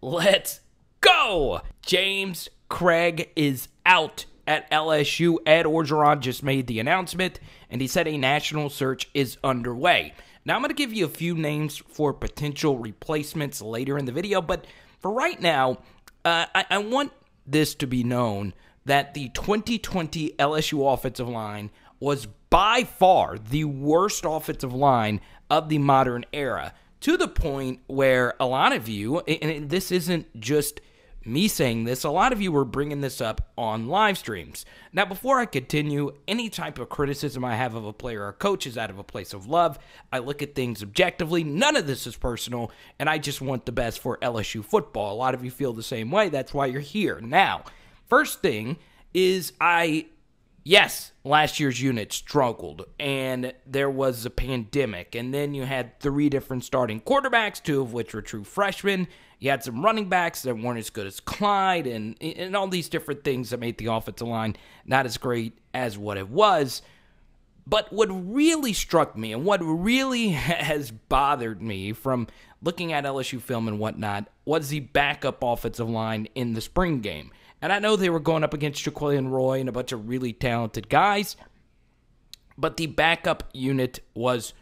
Let's go! James Craig is out at LSU. Ed Orgeron just made the announcement, and he said a national search is underway. Now, I'm going to give you a few names for potential replacements later in the video, but for right now, uh, I, I want this to be known that the 2020 LSU offensive line was by far the worst offensive line of the modern era to the point where a lot of you, and this isn't just me saying this, a lot of you were bringing this up on live streams. Now, before I continue, any type of criticism I have of a player or coach is out of a place of love. I look at things objectively. None of this is personal, and I just want the best for LSU football. A lot of you feel the same way. That's why you're here. Now, first thing is I yes, last year's unit struggled and there was a pandemic. And then you had three different starting quarterbacks, two of which were true freshmen. You had some running backs that weren't as good as Clyde and, and all these different things that made the offensive line not as great as what it was. But what really struck me and what really has bothered me from looking at LSU film and whatnot was the backup offensive line in the spring game. And I know they were going up against Jaquillian Roy and a bunch of really talented guys, but the backup unit was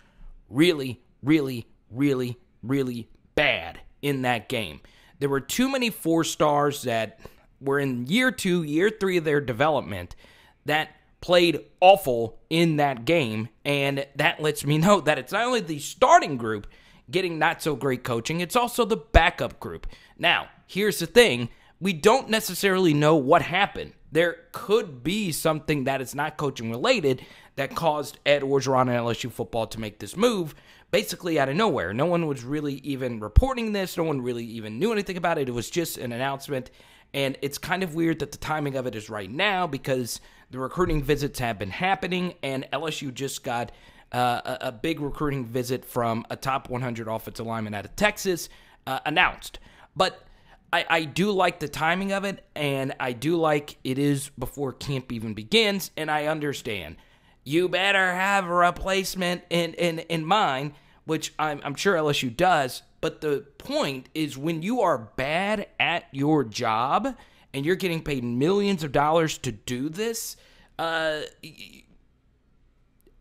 really, really, really, really bad in that game. There were too many four stars that were in year two, year three of their development that played awful in that game. And that lets me know that it's not only the starting group getting not so great coaching, it's also the backup group. Now, here's the thing we don't necessarily know what happened. There could be something that is not coaching related that caused Ed Orgeron and LSU football to make this move basically out of nowhere. No one was really even reporting this, no one really even knew anything about it. It was just an announcement. And it's kind of weird that the timing of it is right now because the recruiting visits have been happening, and LSU just got uh, a, big recruiting visit from a top 100 offensive lineman out of Texas uh, announced. But I, I do like the timing of it, and I do like it is before camp even begins, and I understand. You better have a replacement in, in, in mind, which I'm, I'm sure LSU does. But the point is when you are bad at your job and you're getting paid millions of dollars to do this, uh,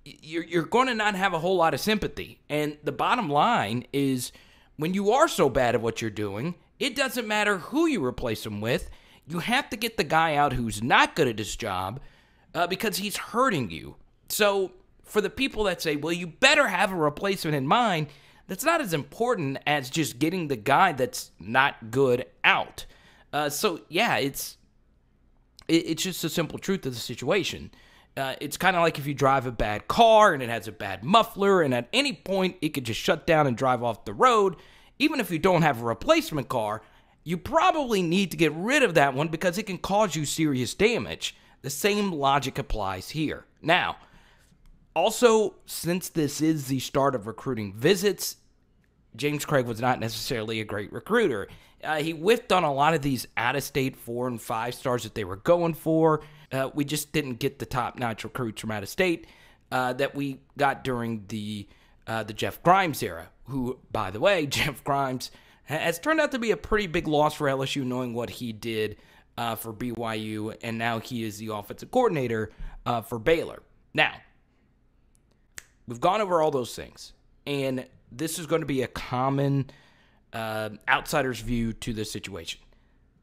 you're, you're going to not have a whole lot of sympathy. And the bottom line is when you are so bad at what you're doing – it doesn't matter who you replace him with. You have to get the guy out who's not good at his job uh, because he's hurting you. So, for the people that say, well, you better have a replacement in mind, that's not as important as just getting the guy that's not good out. Uh, so, yeah, it's it's just a simple truth of the situation. Uh, it's kind of like if you drive a bad car and it has a bad muffler, and at any point it could just shut down and drive off the road even if you don't have a replacement car, you probably need to get rid of that one because it can cause you serious damage. The same logic applies here. Now, also, since this is the start of recruiting visits, James Craig was not necessarily a great recruiter. Uh, he whiffed on a lot of these out of state four and five stars that they were going for. Uh, we just didn't get the top notch recruits from out of state uh, that we got during the uh, the Jeff Grimes era who, by the way, Jeff Grimes has turned out to be a pretty big loss for LSU, knowing what he did uh, for BYU, and now he is the offensive coordinator uh, for Baylor. Now, we've gone over all those things, and this is going to be a common uh, outsider's view to this situation.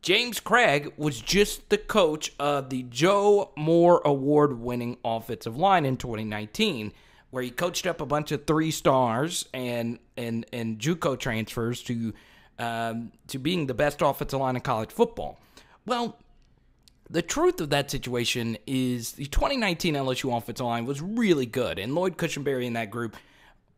James Craig was just the coach of the Joe Moore Award winning offensive line in 2019 where he coached up a bunch of three stars and and and JUCO transfers to um, to being the best offensive line in college football. Well, the truth of that situation is the 2019 LSU offensive line was really good, and Lloyd Cushenberry in that group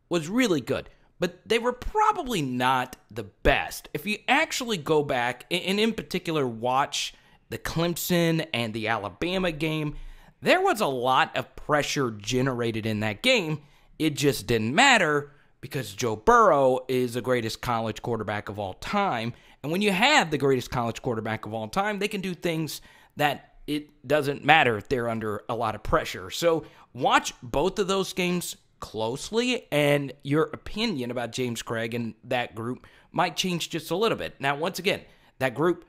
was really good. But they were probably not the best. If you actually go back and, in particular, watch the Clemson and the Alabama game, there was a lot of pressure generated in that game. It just didn't matter because Joe Burrow is the greatest college quarterback of all time. And when you have the greatest college quarterback of all time, they can do things that it doesn't matter if they're under a lot of pressure. So watch both of those games closely, and your opinion about James Craig and that group might change just a little bit. Now, once again, that group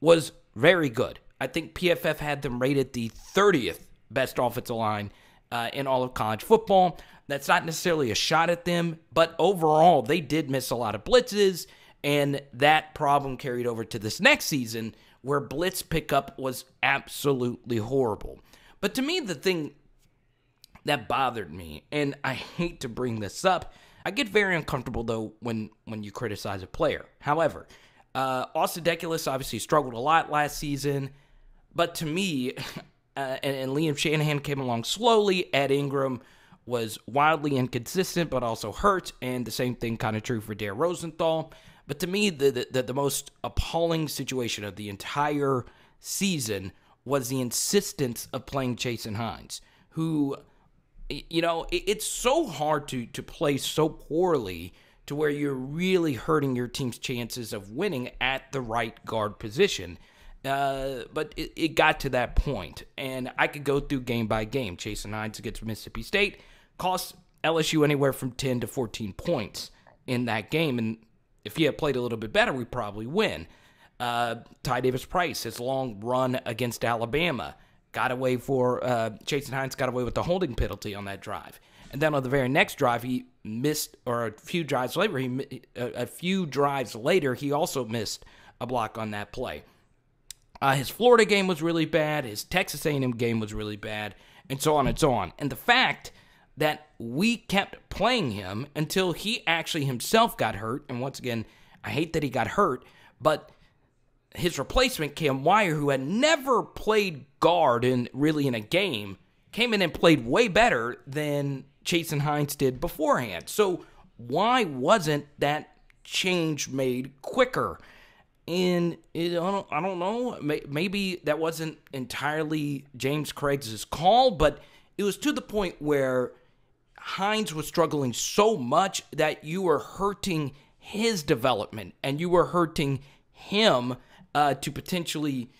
was very good. I think PFF had them rated the 30th best offensive line uh, in all of college football. That's not necessarily a shot at them, but overall, they did miss a lot of blitzes, and that problem carried over to this next season where blitz pickup was absolutely horrible. But to me, the thing that bothered me, and I hate to bring this up, I get very uncomfortable though when when you criticize a player. However, uh, Austin Deculus obviously struggled a lot last season, but to me, uh, and, and Liam Shanahan came along slowly. Ed Ingram was wildly inconsistent, but also hurt, and the same thing kind of true for Dare Rosenthal. But to me, the, the the most appalling situation of the entire season was the insistence of playing Chase and Hines, who, you know, it, it's so hard to to play so poorly to where you're really hurting your team's chances of winning at the right guard position. Uh, but it, it, got to that point, and I could go through game by game. and Hines against Mississippi State cost LSU anywhere from 10 to 14 points in that game, and if he had played a little bit better, we probably win. Uh, Ty Davis Price, his long run against Alabama, got away for uh, and Hines got away with the holding penalty on that drive, and then on the very next drive he missed, or a few drives later he a few drives later he also missed a block on that play. Uh, his Florida game was really bad. His Texas A&M game was really bad, and so on and so on. And the fact that we kept playing him until he actually himself got hurt. And once again, I hate that he got hurt, but his replacement, Cam Wire, who had never played guard in really in a game, came in and played way better than Chase and Hines did beforehand. So why wasn't that change made quicker? and it, I don't I don't know maybe that wasn't entirely James Craig's call, but it was to the point where Hines was struggling so much that you were hurting his development and you were hurting him uh, to potentially,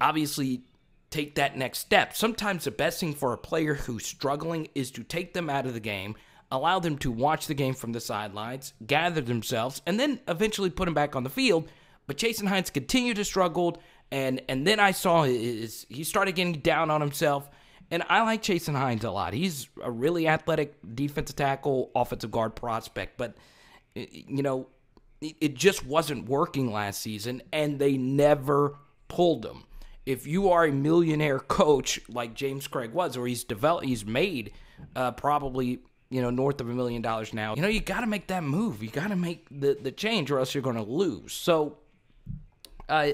obviously, take that next step. Sometimes the best thing for a player who's struggling is to take them out of the game, allow them to watch the game from the sidelines, gather themselves, and then eventually put them back on the field but Jason Hines continued to struggle, and and then I saw his he started getting down on himself. And I like Jason Hines a lot. He's a really athletic defensive tackle, offensive guard prospect, but you know, it just wasn't working last season, and they never pulled him. If you are a millionaire coach like James Craig was, or he's developed, he's made uh, probably you know north of a million dollars now. You know, you got to make that move. You got to make the the change, or else you're going to lose. So uh,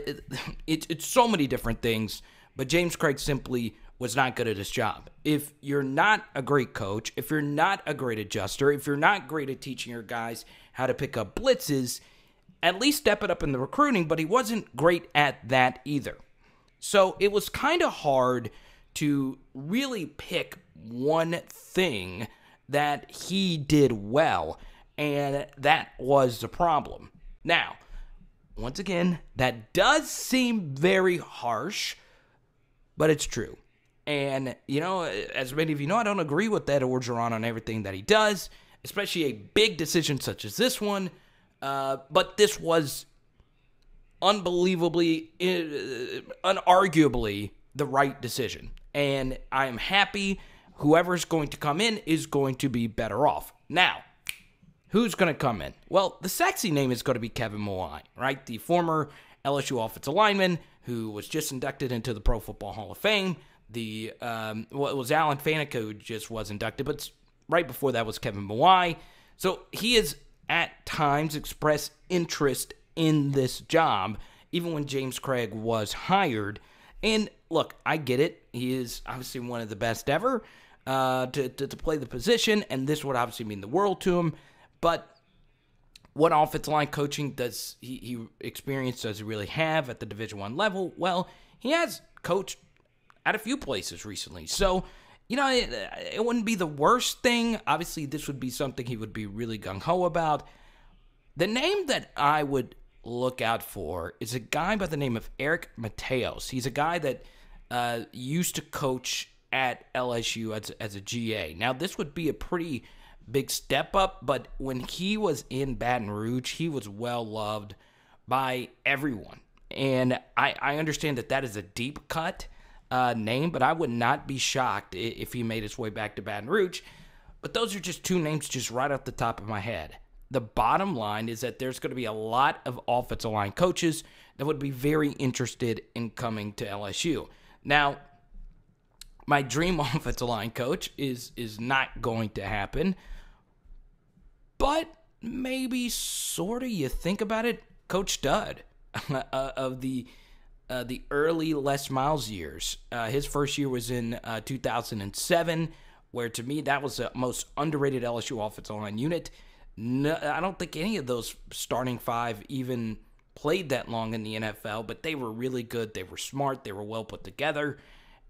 it, it's so many different things, but James Craig simply was not good at his job. If you're not a great coach, if you're not a great adjuster, if you're not great at teaching your guys how to pick up blitzes, at least step it up in the recruiting, but he wasn't great at that either. So it was kind of hard to really pick one thing that he did well, and that was the problem. Now, once again, that does seem very harsh, but it's true. And, you know, as many of you know, I don't agree with Ed Orgeron on everything that he does, especially a big decision such as this one. Uh, but this was unbelievably, uh, unarguably the right decision. And I'm happy whoever's going to come in is going to be better off. Now, Who's going to come in? Well, the sexy name is going to be Kevin Molloy, right? The former LSU offensive lineman who was just inducted into the Pro Football Hall of Fame. The um, well, it was Alan Faneca who just was inducted, but right before that was Kevin Mawai. So he has at times expressed interest in this job, even when James Craig was hired. And look, I get it. He is obviously one of the best ever uh, to, to, to play the position, and this would obviously mean the world to him. But what offensive line coaching does he, he experience does he really have at the Division One level? Well, he has coached at a few places recently, so you know it, it wouldn't be the worst thing. Obviously, this would be something he would be really gung ho about. The name that I would look out for is a guy by the name of Eric Mateos. He's a guy that uh, used to coach at LSU as, as a GA. Now, this would be a pretty big step up. But when he was in Baton Rouge, he was well loved by everyone. And I, I understand that that is a deep cut uh, name, but I would not be shocked if he made his way back to Baton Rouge. But those are just two names just right off the top of my head. The bottom line is that there's going to be a lot of offensive line coaches that would be very interested in coming to LSU. Now, my dream offensive line coach is is not going to happen but maybe sort of you think about it, Coach Dud uh, of the uh, the early Les Miles years. Uh, his first year was in uh, 2007, where to me that was the most underrated LSU offensive line unit. No, I don't think any of those starting five even played that long in the NFL, but they were really good. They were smart. They were well put together.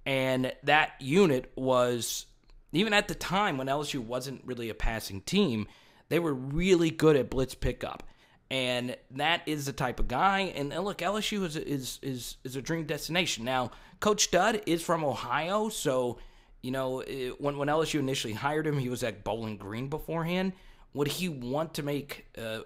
And that unit was, even at the time when LSU wasn't really a passing team, they were really good at blitz pickup. And that is the type of guy. And, and look, LSU is, is is is a dream destination. Now, Coach Dud is from Ohio, so you know it, when when LSU initially hired him, he was at Bowling Green beforehand. Would he want to make uh,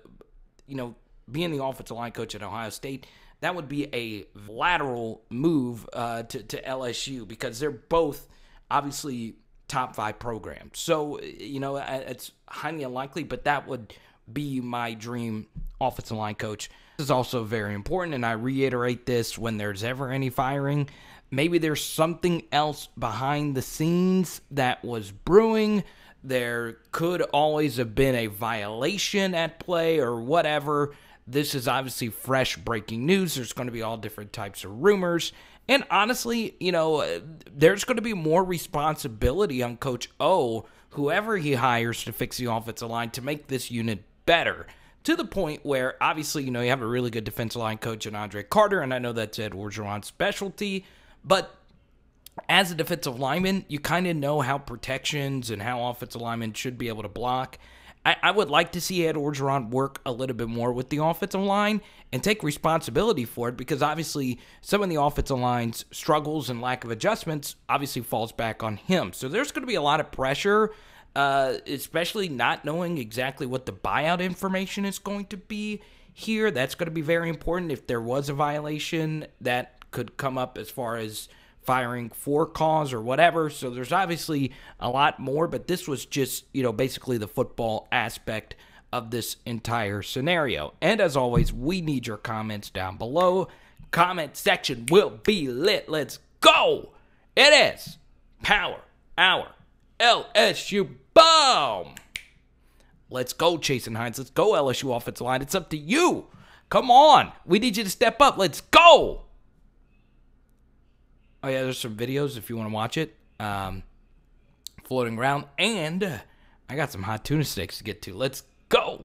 you know being the offensive line coach at Ohio State? That would be a lateral move uh, to to LSU because they're both obviously top five program. So, you know, it's highly unlikely, but that would be my dream offensive line coach. This is also very important, and I reiterate this when there's ever any firing. Maybe there's something else behind the scenes that was brewing. There could always have been a violation at play or whatever. This is obviously fresh breaking news. There's going to be all different types of rumors. And honestly, you know, there's going to be more responsibility on Coach O, whoever he hires to fix the offensive line to make this unit better. To the point where, obviously, you know, you have a really good defensive line coach in Andre Carter, and I know that's Ed Orgeron's specialty, but as a defensive lineman, you kind of know how protections and how offensive linemen should be able to block. I, I would like to see Ed Orgeron work a little bit more with the offensive line and take responsibility for it because obviously some of the offensive line's struggles and lack of adjustments obviously falls back on him. So there's going to be a lot of pressure, uh, especially not knowing exactly what the buyout information is going to be here. That's going to be very important if there was a violation that could come up as far as firing for cause or whatever. So there's obviously a lot more, but this was just, you know, basically the football aspect of this entire scenario. And as always, we need your comments down below. Comment section will be lit. Let's go. It is Power Hour LSU Boom. Let's go, Chasing Hines. Let's go, LSU offensive line. It's up to you. Come on. We need you to step up. Let's go. Oh yeah, there's some videos if you want to watch it. Um, floating around, and I got some hot tuna sticks to get to. Let's go.